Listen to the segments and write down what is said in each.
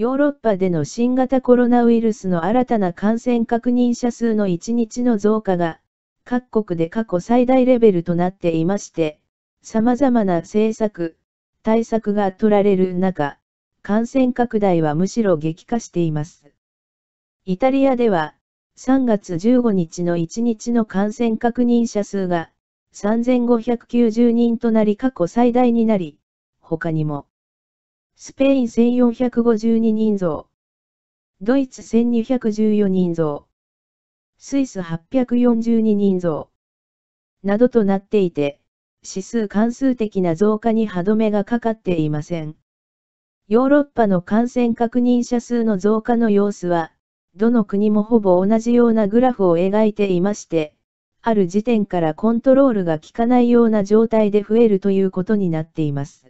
ヨーロッパでの新型コロナウイルスの新たな感染確認者数の1日の増加が、各国で過去最大レベルとなっていまして、様々な政策、対策が取られる中、感染拡大はむしろ激化しています。イタリアでは、3月15日の1日の感染確認者数が3590人となり過去最大になり、他にも、スペイン1452人増。ドイツ1214人増。スイス842人増。などとなっていて、指数関数的な増加に歯止めがかかっていません。ヨーロッパの感染確認者数の増加の様子は、どの国もほぼ同じようなグラフを描いていまして、ある時点からコントロールが効かないような状態で増えるということになっています。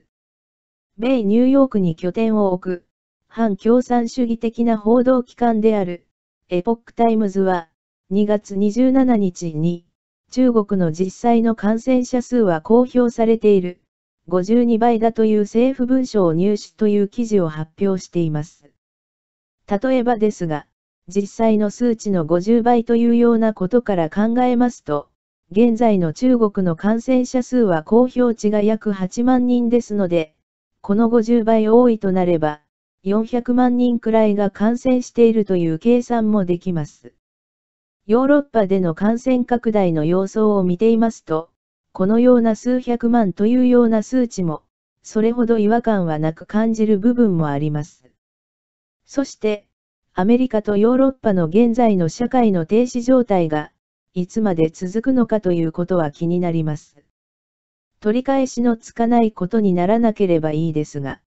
米ニューヨークに拠点を置く、反共産主義的な報道機関である、エポックタイムズは、2月27日に、中国の実際の感染者数は公表されている、52倍だという政府文書を入手という記事を発表しています。例えばですが、実際の数値の50倍というようなことから考えますと、現在の中国の感染者数は公表値が約8万人ですので、この50倍多いとなれば、400万人くらいが感染しているという計算もできます。ヨーロッパでの感染拡大の様相を見ていますと、このような数百万というような数値も、それほど違和感はなく感じる部分もあります。そして、アメリカとヨーロッパの現在の社会の停止状態が、いつまで続くのかということは気になります。取り返しのつかないことにならなければいいですが。